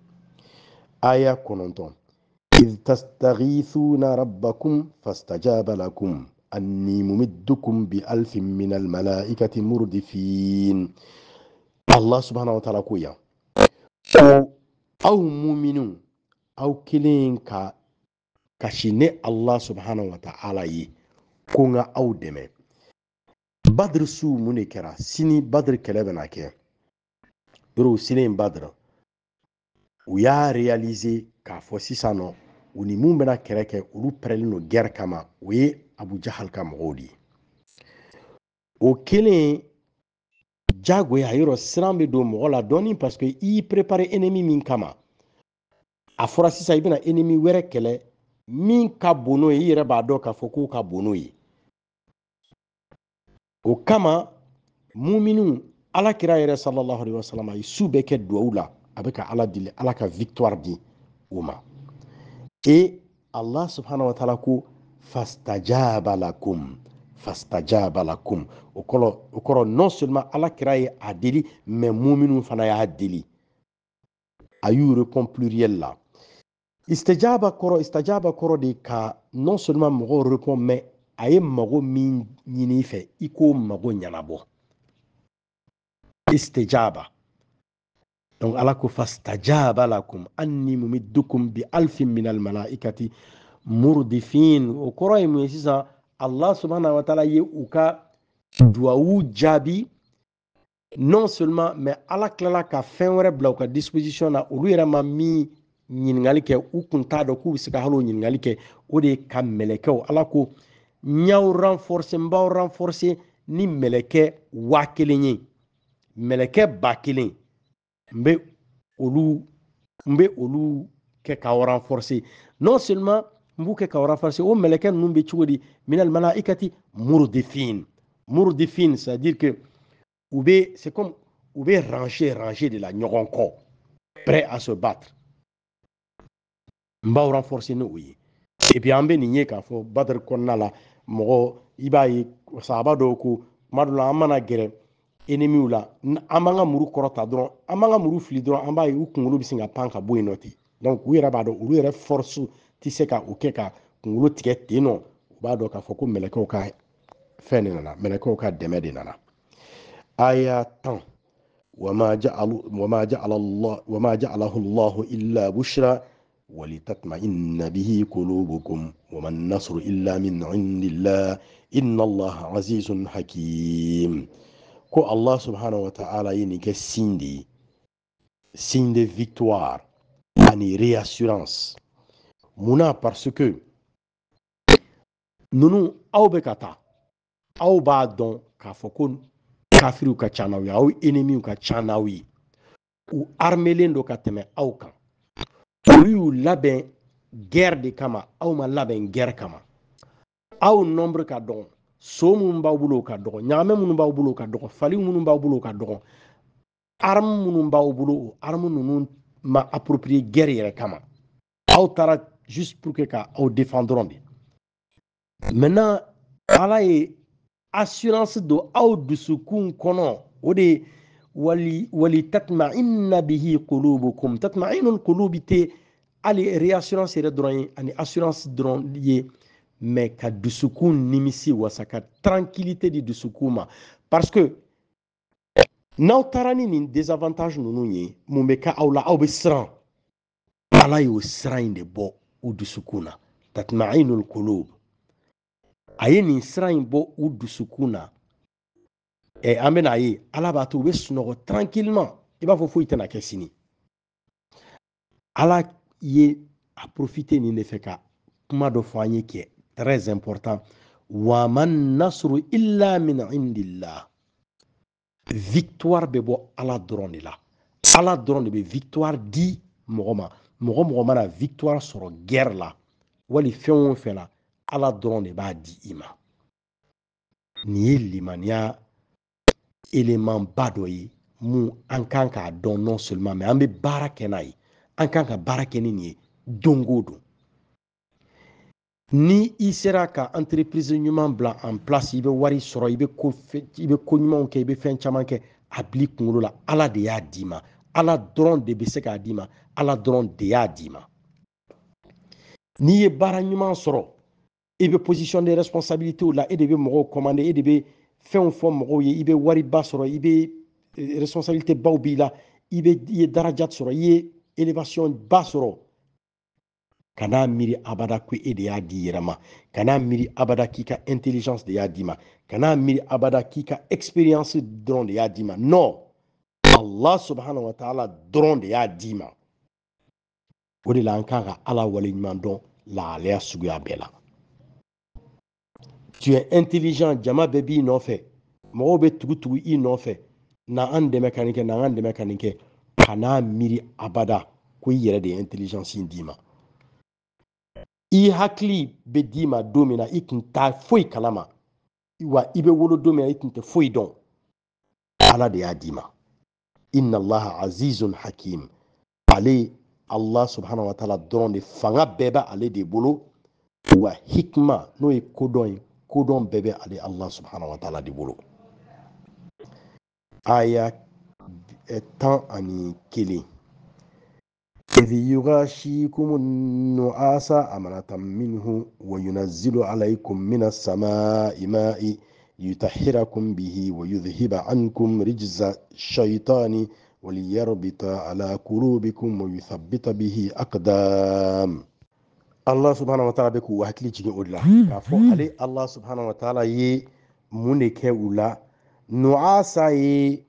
aya qu'on entend إذ تستغيثون ربكم فاستجاب لكم أني ممدكم بألف من الملائكة مردفين الله سبحانه وتعالى كويا أو مؤمنون أو كلين كا كشيني الله سبحانه وتعالى كونا أو دمي badr su mun de kɛra sini badr kɛlɛ bɛna kɛ yɔrɔ u selen badr u y'a realize k'a fɔ sisan nɔ u ni mun bɛna kɛlɛ kɛ olu pɛrɛlen don gɛrɛ kama o ye abujahal ka mɔgɔw de ye o kelen jagoya yɔrɔ siran bɛ don mɔgɔ la dɔɔnin que i y'i prepare ennemi min kama a fɔra sisan i bɛna ennemi wɛrɛ kɛlɛ min ka bon n'o ye i yɛrɛ b'a dɔn k'a fɔ k'o ka bon n'o ye وكما مؤمنون على كرا صلى الله عليه وسلم بك دولا ابيك على دي على كا فيكتوار دي وما اي الله سبحانه وتعالى كو فاستجاب لكم فاستجاب لكم وكلو وكلو نو سولما على كرا ادلي م مؤمنون فنا يا ادلي ايو ريبون بلوريال لا استجاب كرو استجاب كرو دي كا نو سولما مغو ريبون مي a ye mago min ɲini i fɛ i k'o mago ɲɛnabɔ istijaba donc ala ko fastajaba lakum anni mumiddukum bi alfin min almalaikati murdifin o kɔrɔ ye mun ye sisan allah subhanahu wa taala ye u ka duwawu jaabi non seulement mais ala tilala ka fɛn wɛrɛ bila u ka disposition na olu yɛrɛ ma min ɲininkali kɛ u kun t'a dɔn k'u bɛ se ka hali o ɲininkali kɛ o de ye ka mɛlɛkɛw ala ko ɲaw renforce mbaw baw renforce ni meleke wa kelen ye mɛlɛkɛ ba kelen n olu n olu kɛ ka renforcé. non seulement n b'u kɛ k'aw renforce o meleke ninnu bɛ cogo di minal malaikati murdifin murdifin c'est à dire que u bɛ c'est comme u bɛ ranger ranger de la ɲɔgɔn kɔ prêt à se battre mbaw b'aw renforcer ni o ye et puis an be nin ye k'a fɔ badari kɔnɔna la mɔgɔ i b'a ye saaba dɔw ko kuma dɔ la an mana gɛrɛ enemiw la an b'an ka muru kɔrɔta dɔrɔn an b'an ka muru fili dɔrɔn an b'a ye u kunkolo bɛ sin ka pan ka bɔ yen nɔ ten donc u yɛrɛ b'a dɔn olu yɛrɛ force tɛ se ka o kɛ ka kunkolo tigɛ ten nɔ u b'a dɔn k'a fɔ ko mɛlɛkɛw ka fɛn de nana mɛlɛkɛw ka dɛmɛ de nana aya tan وما جعل وما جعل الله ولتطمئن به قلوبكم وما النصر إلا من عند الله إن الله عزيز حكيم كو الله سبحانه وتعالى ينك سيندي سين دي فيكتوار يعني رياسورانس منا بارسكو نونو أو بكتا أو بادن كافوكون كافرو كاتشاناوي أو إنمي كاتشاناوي أو أرملين دو كاتمي أو كان olu y'u labɛn gɛrɛ de kama aw ma labɛn gɛrɛ kama aw nɔnbiri ka dɔgɔ so minnu b'aw bolo ka dɔgɔ ɲagamɛ minnu b'aw bolo ka dɔgɔ fali minnu b'aw bolo ka dɔgɔ arme minnu b'aw bolo o arme ninnu ma approprier gɛrɛ yɛrɛ kama aw taara juste pour que ka aw défend dɔrɔn de maintenant ala ye assurance don aw dusukun kɔnɔ o de wali wali tatma inna bihi qulubukum tatma inna qulubi te hali reassurance et dɔrɔn assurance drone ye mɛ ka dusukun nimisi wasa tranquillité di dusukun parce que n'aw taara ni désavantage ye mun bɛ ka la aw bɛ siran ala y'o siran de bɔ u na tatmainul a na eh, ala to tranquillement b'a fɔ ala il a profité ni de fait kuma dɔ qui très important wa nasru illa min indillah victoire be bo ala victoire de la ala de victoire di ma victoire sur guerre la wali il o ala b'a di ima ni non seulement mais an kan ka baara kɛ ni nin ye don o don ni i sera ka entreprise ɲuman bila en place i bɛ wari sɔrɔ i bɛ ko ɲumanw kɛ i bɛ fɛn caman kɛ a bil'i kunkolo la ala de y'a d'i ma ala dɔrɔn de bɛ se k'a d'i ma ala dɔrɔn de y'a d'i ma n'i ye baara ɲuman sɔrɔ i bɛ position de responsabilité la e de bɛ mɔgɔw commander e de bɛ fɛnw fɔ mɔgɔw ye i bɛ wariba sɔrɔ i bɛ e, responsabilité baw b'i la i bɛ i ye daraja sɔrɔ i ye elevation basoro. Kana miri abada ko e de y'a Kana ma abada kika intelligence de Yadima. Kana miri abada kika experience expérience de Yadima. non allah subhanahu wa ta'ala drone de y'a d'i ma la an ala la suguya tu es intelligent jama baby no fait, mɔgɔw bɛ tugu tugu i na an de mécanique na an kan'a miiri abada ko i yɛrɛ de intelligence in d'i ma i hakili bɛ d'i ma don min na i tun t'a foyi kalama wa i bɛ wolo don min na i tun tɛ foyi dɔn ala de y'a d'i ma inna allaha azizun hakim ale allah subhanahu wa taala dɔrɔn de fanga bɛɛ bɛ ale de bolo wa hikima n'o ye kodɔn ye kodɔn bɛɛ bɛ ale allah subhanahu wa taala de bolo aya tan ani kelen إذ يغاشيكم النعاس أمنة منه وينزل عليكم من السماء ماء ليطهركم به ويذهب عنكم رجز الشيطان وليربط على قلوبكم ويثبت به أقدام الله سبحانه وتعالى بكو وهكلي جيني أولا كافو علي الله سبحانه وتعالى يي مونيكي أولا نعاسا يي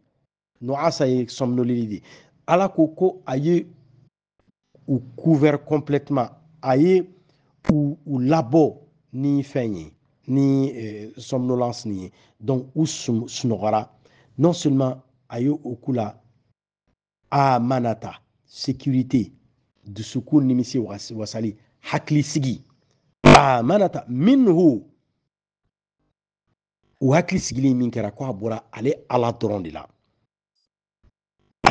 nuasa ye somnolili. de ala ko ko a couvert complètement a ye u, ni fɛn ni eh, somnolence donc u non seulement a ye o ku la a sécurité wasali haklisigi a manata minhu nous hakili sigilen min ko a bɔra ale ala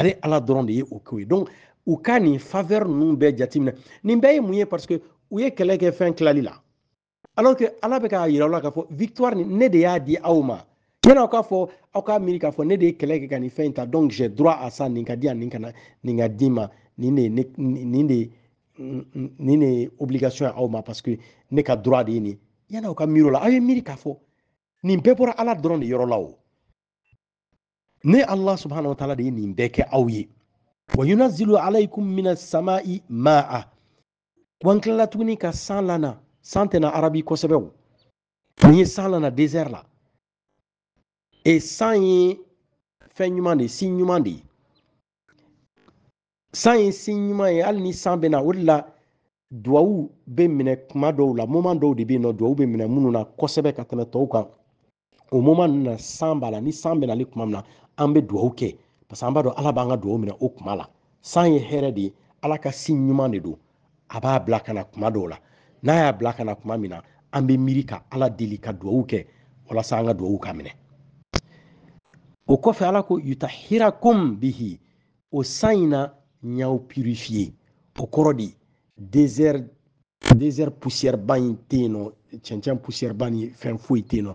ale ala dɔrɔn de ye o ko ye donc u ka nin faveur ninnu bɛɛ jateminɛ nin bɛɛ ye mun ye parce que u ye kɛlɛ kɛ fɛn tilali la alors que ala bɛ k'a yira aw la k'a fɔ victoire ni ne de y'a di aw ma yann'aw k'a fɔ aw k'a miiri k'a fɔ ne de ye kɛlɛ kɛ ka nin fɛn in ta donc j'ai droit à ça nin ka di yan nin kana nin ka di ma nin de ye ne nin de ye nin de ye obligation ye aw ma parce que ne ka droit de ye nin ye yann'aw ka miiri o la aw ye miiri k'a fɔ nin bɛɛ bɔra ala dɔrɔn de yɔrɔ la o ne allah subhanahu wa taala de ye nin bɛɛ kɛ aw ye wa yunazilu alaykum mina samai maa wa n tuguni ka san lana san tɛna arabi kosɛbɛ o ye san lana désert la e san ye fɛn ɲuman de sin ɲuman de san ye sin ɲuman ye hali ni san bena na o de la duwawu bɛ minɛ kuma dɔw la moment dɔw de be nɔ duwawu be minɛ minnu na kosɛbɛ ka tɛmɛ tɔw kan o moment na san b'a la ni san bɛnali kuma min na an bɛ dugawu kɛ parce que an b'a dɔn ala b'an ka dugawu minɛ o kuma la san ye hɛrɛ de ye ala ka si ɲuman de don a b'a bila ka na kuma dɔw la n'a y'a bila ka na kuma min na an bɛ miiri ka ala deli ka dugawu kɛ walasa an ka dugawu ka minɛ o kɔfɛ ala ko yutahirakum bihi o san in na ɲ'aw purifie o kɔrɔ de désert désert poussière ba in tɛ yen nɔ cɛncɛn poussière ba fɛn foyi yen nɔ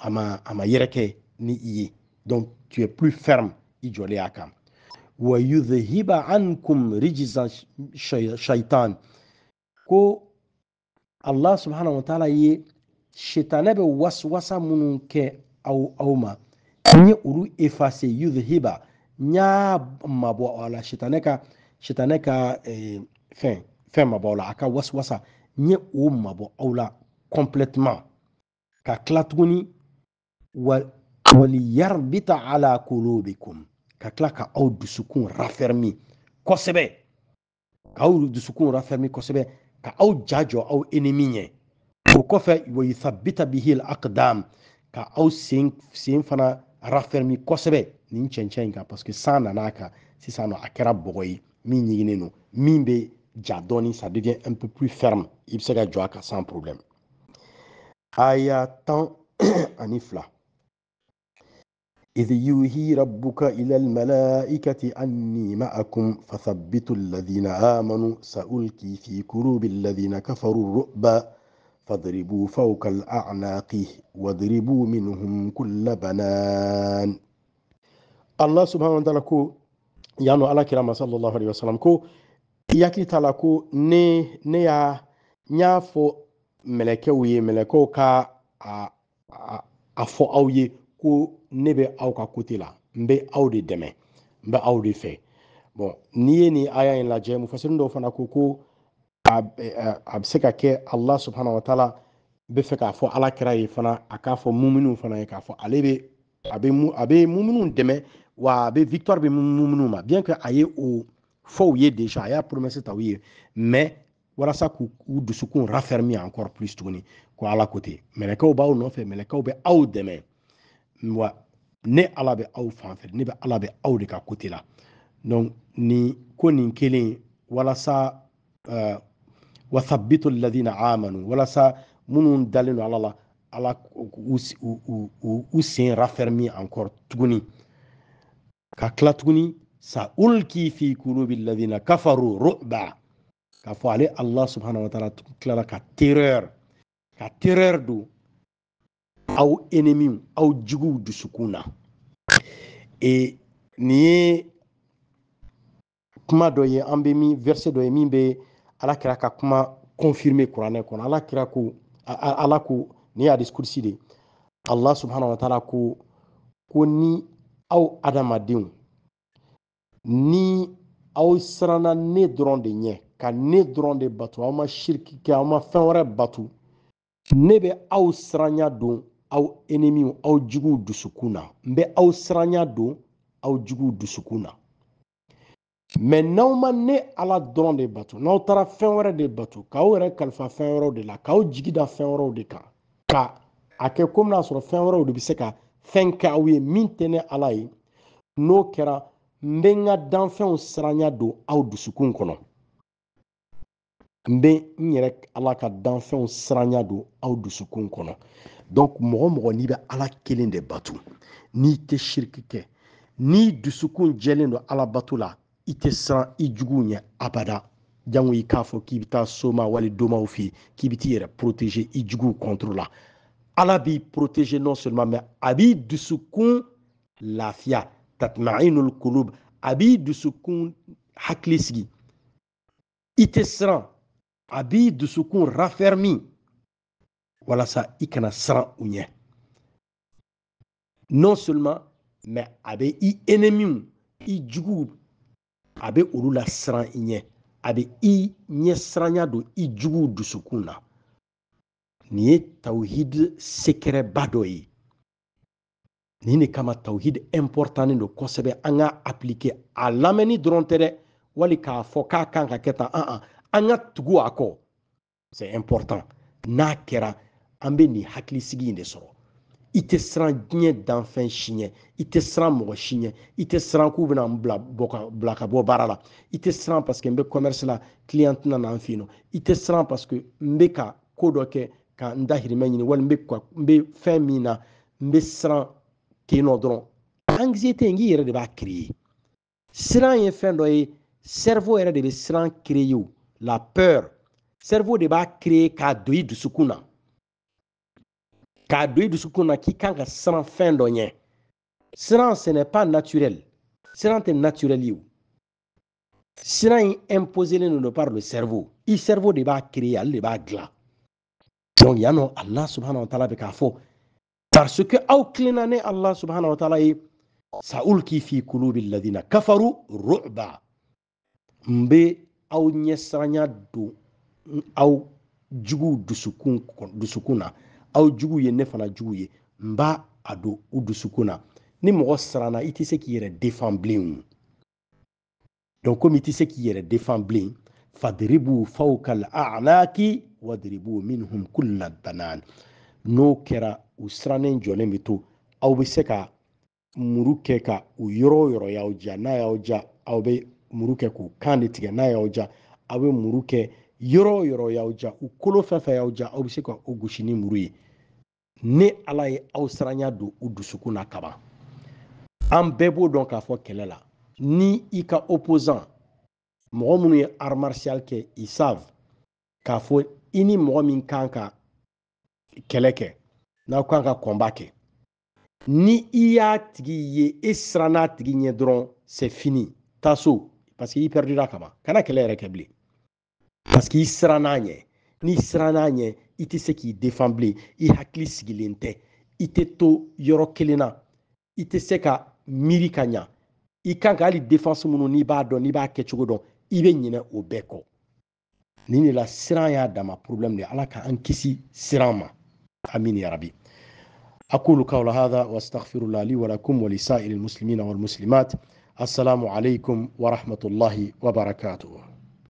Ama ama a ni iye donc tu es plus ferme ijoliaka. akam. the wa yudhiba ankum rijza shaitan ko allah subhanahu wa taala ye sitanɛ was waswasa mununke ke aw Ni uru uru efase yudhiba nya mabo mabɔ shaytaneka aula sitanɛ ka sitanɛ ka eh, waswasa complètement ka klatuni waliyarbita ala kulubikum ka tila ka aw dusukun rafermi kosɛbɛ ka aw dusukun rafermi kosɛbɛ ka aw ja jɔ aw enemi ɲɛ o wa yuthabita bihi aqdam ka aw sen sen fana rafermi kosɛbɛ nin cɛncɛn parce que san nan'a kan sisan nɔ a kɛra bɔgɔ ye min ɲiginnen don min ja ça devient un peu plus ferme i bɛ sans problème aya tan [clears throat] anifla إذ يوهي ربك إلى الملائكة أني معكم فثبتوا الذين آمنوا سألقي في قلوب الذين كفروا الرؤبا فاضربوا فوق الأعناق واضربوا منهم كل بنان الله سبحانه وتعالى كو يعني على كرامة صلى الله عليه وسلم كو يكي تعالى كو ني نيا نيافو ملكوي ملكوكا أفو أوي كو Nebe bɛ aw ka kote la mbe audi aw de dɛmɛ n'i aya in la mufasini fana kuku abseka ke Allah subhanahu wa taala bɛ fɛ alakraye, ala fana akafo k'a muminu fana ye alebe, abe mu, abe wa abe victoire be muminu ma bien que a ye o fɔ déjà a promesse ta u ye mais walasa k'u dusukun raffermir encore plus tuguni ko ala ko ten uba mais nɔfɛ mɛlɛkɛw bɛ aw wa ne ala bɛ aw fan fɛ ne bɛ ala bɛ aw de ka kote la donc ni ko nin kelen walasa uh, wathabitu alladhina amanu walasa minnu dalen don ala la ala u sen rafermi encore tuguni ka tila tuguni sa ulki fi kulubi ladina kafaru ru'ba k'a fɔ ale allah subhanahu wa taala tilala ka terreur ka terreur don aw enemiw aw juguw dusukun na e nin ye kuma dɔ ye an bɛ min verse dɔ ye min bɛ alakira ka kuma confirme kuranɛ kɔnɔ alakira ko ala ko ni ya hadis kurusi de allah subhanahu wa taala ko ko ni aw adamadenw ni aw siranna ne dɔrɔn de ɲɛ ka ne dɔrɔn de bato aw ma shiriki kɛ aw ma fɛn wɛrɛ bato ne bɛ aw siranya don aw enemiw aw juguw dusukun na n bɛ aw siranya don aw juguw dusukun na mɛ n'aw ma ne ala dɔrɔn de bato n'aw taara fɛn wɛrɛ de bato k'aw yɛrɛ kalifa fɛn wɛrɛw de la k'aw jigi da fɛn wɛrɛw de kan ka a kɛ komi n'a sɔrɔ fɛn wɛrɛw de bɛ se ka fɛn kɛ aw ye min tɛ ne ala ye n'o kɛra n bɛ n ka danfɛnw siranya don aw dusukun kɔnɔ n bɛ n yɛrɛ ala ka danfɛnw siranya don aw dusukun kɔnɔ donc mɔgɔ mɔgɔ n'i à ala kelen de bato n'i tɛ siriki kɛ ni dusukun jɛlen don ala la i abada soma wali domaw fɛ k'i bɛ t'i protéger i juguw contre la b'i protéger non seulement mais a b'i dusukun lafiya tatmainul kulub a b'i dusukun hakili sigi i tɛ dusukun walasa i kana siran u ɲɛ non seulement mais a bɛ i enemiw i juguw a bɛ olu la siran i ɲɛ a bɛ i ɲɛsiranya don i juguw dusukun na nin ye tawhidi sekɛrɛba dɔ ye nin de kama tawhidi importanni don kosɛbɛ an ka appliquer a lamɛnni dɔrɔn tɛ dɛ wali k'a fɔ k'a kan ka kɛ tan an an an ka tugu a kɔ c'est important n'a kɛra an bɛ nin hakilisigi in de sɔrɔ i tɛ siran diɲɛ danfɛn si ɲɛ i tɛ siran mɔgɔ si ɲɛ i tɛ siran k'u bɛna n bila ka i tɛ siran n bɛ commerce la client tɛna na n fɛ yen nɔ i tɛ siran paseke n bɛ ka ko dɔ kɛ ka n dahirimɛ ɲini walima n bɛ ka n bɛ fɛn min na n anxiété in k'i yɛrɛ de b'a créer siran ye fɛn dɔ ye cerveau yɛrɛ de bɛ siran la peur cerveau de b'a créer k'a don i K'a don i dusukun na k'i kan ce n'est pas naturel. Siran naturel ye o. Siran in par le cerveau. il cerveau de b'a créer de Donc yan Allah subhanahu wa taala bɛ parce que aw tilenna Allah Subhanahu wa taala ye k'i fi ladina kafaru ru'ba n aw ɲɛsiranya aw aw jugu ye ne fana jugu ye n b'a a don u dusukun na ni mɔgɔ siranna i tɛ se k'i yɛrɛ defan bilen donc komi i tɛ se k'i yɛrɛ defan bilen fadribu fawka al'anaki wadribu minhum kulla banan n'o kɛra u sirannen jɔlen bɛ to aw bɛ se ka muru kɛ ka u yɔrɔ o yɔrɔ y'aw ja n'a y'aw ja aw bɛ muru kɛ k'u kan de tigɛ n'a y'aw ja aw bɛ muru kɛ yɔrɔ o yɔrɔ y'aw ja u kolo fɛn fɛn y'aw ja aw bɛ se ka o gosi ni muru ye ni ala ye aw siranya don u dusukun na kaban an bɛɛ b'o dɔn k'a fɔ kɛlɛ la ni i ka opposant mɔgɔ minnu ye art martial kɛ i sav k'a fɔ i ni mɔgɔ min kan ka kɛlɛ kɛ n'aw kan ka kɔnba kɛ ni i y'a tigi ye i e siranna n'a tigi ɲɛ dɔrɔn c'est fini taa so parce que i perdira kaban kana kɛlɛ yɛrɛ kɛ bilen parce que i siranna n'a ɲɛ n'i siran n'a ɲɛ i tɛ se k'i defan bilen i hakili sigilen tɛ i tɛ to yɔrɔ kelen na i tɛ se ka miiri ka ɲa i kan ka hali defansi minnu n'i b'a dɔn n'i b'a kɛcogo dɔn i bɛ ɲinɛ o bɛɛ kɔ nin de la siran y'a dama porobilɛmu de ala k'an kisi siran ma amin ya rabi أقول قول هذا وأستغفر الله لي ولكم ولسائر المسلمين والمسلمات السلام عليكم ورحمة الله وبركاته